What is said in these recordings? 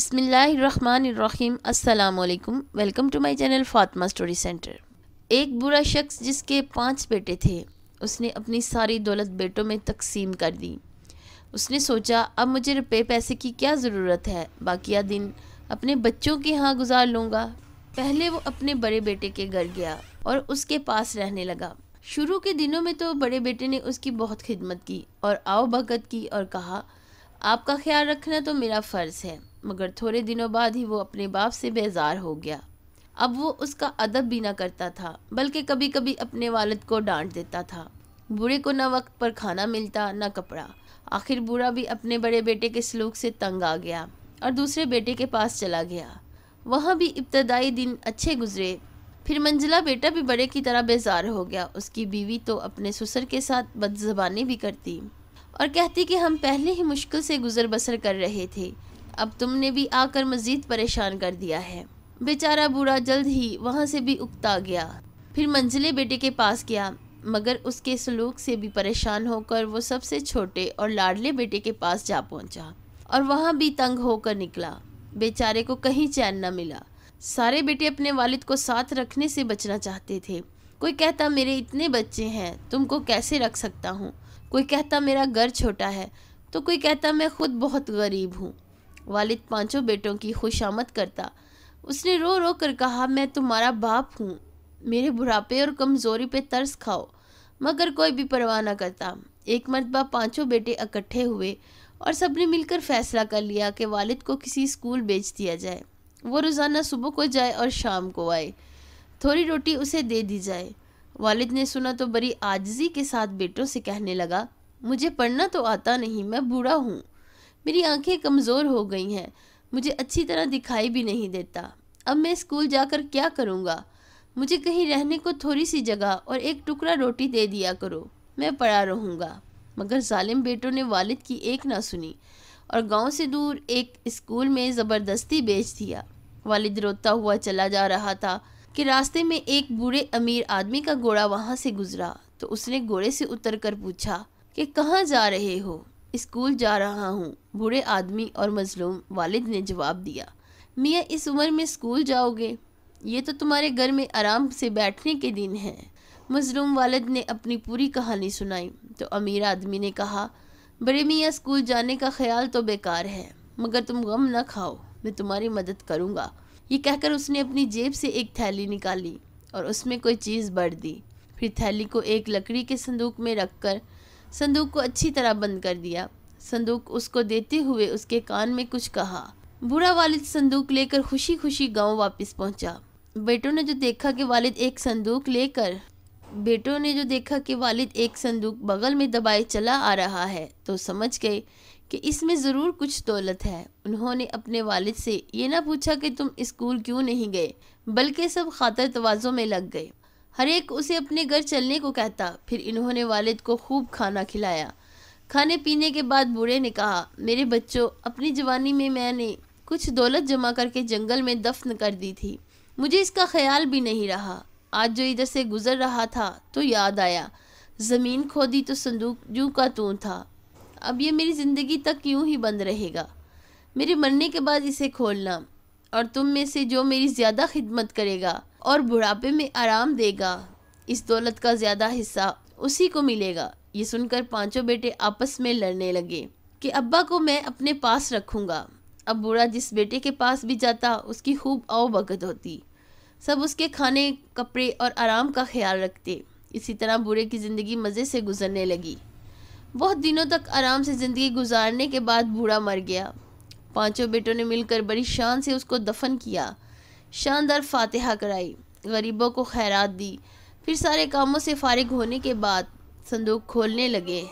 बसमीम अल्लाम welcome to my channel Fatima story centre एक बुरा शख्स जिसके पांच बेटे थे उसने अपनी सारी दौलत बेटों में तकसीम कर दी उसने सोचा अब मुझे रुपये पैसे की क्या ज़रूरत है बाकिया दिन अपने बच्चों के यहाँ गुजार लूँगा पहले वो अपने बड़े बेटे के घर गया और उसके पास रहने लगा शुरू के दिनों में तो बड़े बेटे ने उसकी बहुत खिदमत की और आओ भगत की और कहा आपका ख्याल रखना तो मेरा फ़र्ज़ है मगर थोड़े दिनों बाद ही वो अपने बाप से बेजार हो गया अब वो उसका अदब भी ना करता था बल्कि कभी कभी अपने वालद को डांट देता था बूढ़े को ना वक्त पर खाना मिलता न कपड़ा आखिर बूढ़ा भी अपने बड़े बेटे के सलूक से तंग आ गया और दूसरे बेटे के पास चला गया वहाँ भी इब्तदाई दिन अच्छे गुजरे फिर मंजिला बेटा भी बड़े की तरह बेजार हो गया उसकी बीवी तो अपने ससुर के साथ बदजबानी भी करती और कहती कि हम पहले ही मुश्किल से गुजर बसर कर रहे थे अब तुमने भी आकर मज़ीद परेशान कर दिया है बेचारा बूढ़ा जल्द ही वहाँ से भी उकता गया फिर मंजिले बेटे के पास गया मगर उसके सलूक से भी परेशान होकर वो सबसे छोटे और लाडले बेटे के पास जा पहुँचा और वहाँ भी तंग होकर निकला बेचारे को कहीं चैन न मिला सारे बेटे अपने वालिद को साथ रखने से बचना चाहते थे कोई कहता मेरे इतने बच्चे हैं तुमको कैसे रख सकता हूँ कोई कहता मेरा घर छोटा है तो कोई कहता मैं खुद बहुत गरीब हूँ वालिद पांचों बेटों की खुशामद करता उसने रो रो कर कहा मैं तुम्हारा बाप हूँ मेरे बुढ़ापे और कमज़ोरी पे तरस खाओ मगर कोई भी परवाह ना करता एक मरतबा पांचों बेटे इकट्ठे हुए और सबने मिलकर फैसला कर लिया कि वालिद को किसी स्कूल भेज दिया जाए वो रोज़ाना सुबह को जाए और शाम को आए थोड़ी रोटी उसे दे दी जाए वालिद ने सुना तो बड़ी आजजी के साथ बेटों से कहने लगा मुझे पढ़ना तो आता नहीं मैं बूढ़ा हूँ मेरी आंखें कमज़ोर हो गई हैं मुझे अच्छी तरह दिखाई भी नहीं देता अब मैं स्कूल जाकर क्या करूँगा मुझे कहीं रहने को थोड़ी सी जगह और एक टुकड़ा रोटी दे दिया करो मैं पड़ा रहूँगा मगर ालिम बेटों ने वालिद की एक ना सुनी और गांव से दूर एक स्कूल में ज़बरदस्ती बेच दिया वालिद रोता हुआ चला जा रहा था कि रास्ते में एक बूढ़े अमीर आदमी का घोड़ा वहाँ से गुजरा तो उसने घोड़े से उतर कर पूछा कि कहाँ जा रहे हो स्कूल जा रहा हूँ बूढ़े आदमी और मजलूम वालिद ने जवाब दिया मियाँ इस उम्र में स्कूल जाओगे ये तो तुम्हारे घर में आराम से बैठने के दिन हैं मजलूम वालद ने अपनी पूरी कहानी सुनाई तो अमीर आदमी ने कहा बड़े मियाँ स्कूल जाने का ख्याल तो बेकार है मगर तुम गम ना खाओ मैं तुम्हारी मदद करूँगा ये कहकर उसने अपनी जेब से एक थैली निकाली और उसमें कोई चीज़ भर दी फिर थैली को एक लकड़ी के संदूक में रख कर संदूक को अच्छी तरह बंद कर दिया संदूक उसको देते हुए उसके कान में कुछ कहा बूढ़ा वालिद संदूक लेकर खुशी खुशी गांव वापस पहुंचा बेटों ने जो देखा कि वालिद एक संदूक लेकर बेटों ने जो देखा कि वालिद एक संदूक बगल में दबाए चला आ रहा है तो समझ गए कि इसमें ज़रूर कुछ दौलत है उन्होंने अपने वालिद से ये ना पूछा कि तुम स्कूल क्यों नहीं गए बल्कि सब खातर तोज़ों में लग गए हर एक उसे अपने घर चलने को कहता फिर इन्होंने वालिद को खूब खाना खिलाया खाने पीने के बाद बूढ़े ने कहा मेरे बच्चों अपनी जवानी में मैंने कुछ दौलत जमा करके जंगल में दफ्न कर दी थी मुझे इसका ख्याल भी नहीं रहा आज जो इधर से गुजर रहा था तो याद आया ज़मीन खोदी तो संदूक जू का तू था अब ये मेरी ज़िंदगी तक यूं ही बंद रहेगा मेरे मरने के बाद इसे खोलना और तुम में से जो मेरी ज़्यादा खिदमत करेगा और बुढ़ापे में आराम देगा इस दौलत का ज़्यादा हिस्सा उसी को मिलेगा ये सुनकर पांचों बेटे आपस में लड़ने लगे कि अब्बा को मैं अपने पास रखूँगा अब बूढ़ा जिस बेटे के पास भी जाता उसकी खूब भगत होती सब उसके खाने कपड़े और आराम का ख्याल रखते इसी तरह बूढ़े की ज़िंदगी मज़े से गुजरने लगी बहुत दिनों तक आराम से ज़िंदगी गुजारने के बाद बूढ़ा मर गया पांचों बेटों ने मिलकर बड़ी शान से उसको दफन किया शानदार फातिहा कराई गरीबों को खैरात दी फिर सारे कामों से फारिग होने के बाद संदूक खोलने लगे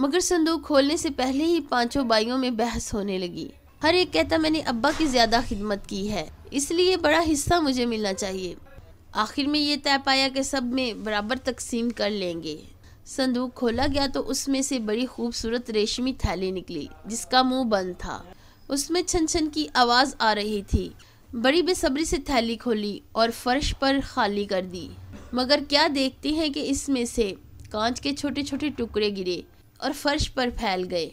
मगर संदूक खोलने से पहले ही पांचों बाइयों में बहस होने लगी हर एक कहता मैंने अब्बा की ज़्यादा खिदमत की है इसलिए बड़ा हिस्सा मुझे मिलना चाहिए आखिर में ये तय पाया कि सब में बराबर तकसीम कर लेंगे संदूक खोला गया तो उसमें से बड़ी खूबसूरत रेशमी थैली निकली जिसका मुंह बंद था उसमें छन छन की आवाज़ आ रही थी बड़ी बेसब्री से थैली खोली और फर्श पर खाली कर दी मगर क्या देखते हैं कि इसमें से कांच के छोटे छोटे टुकड़े गिरे और फर्श पर फैल गए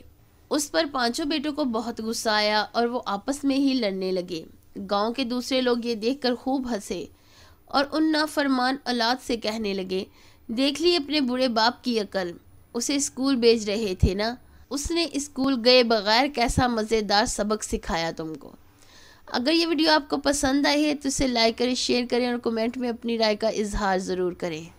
उस पर पांचों बेटों को बहुत गुस्सा आया और वो आपस में ही लड़ने लगे गांव के दूसरे लोग ये देखकर खूब हंसे और उन नाफरमान औलाद से कहने लगे देख ली अपने बुरे बाप की अकल उसे स्कूल भेज रहे थे ना उसने स्कूल गए बगैर कैसा मज़ेदार सबक सिखाया तुमको अगर ये वीडियो आपको पसंद आई है तो इसे लाइक करें शेयर करें और कमेंट में अपनी राय का इजहार ज़रूर करें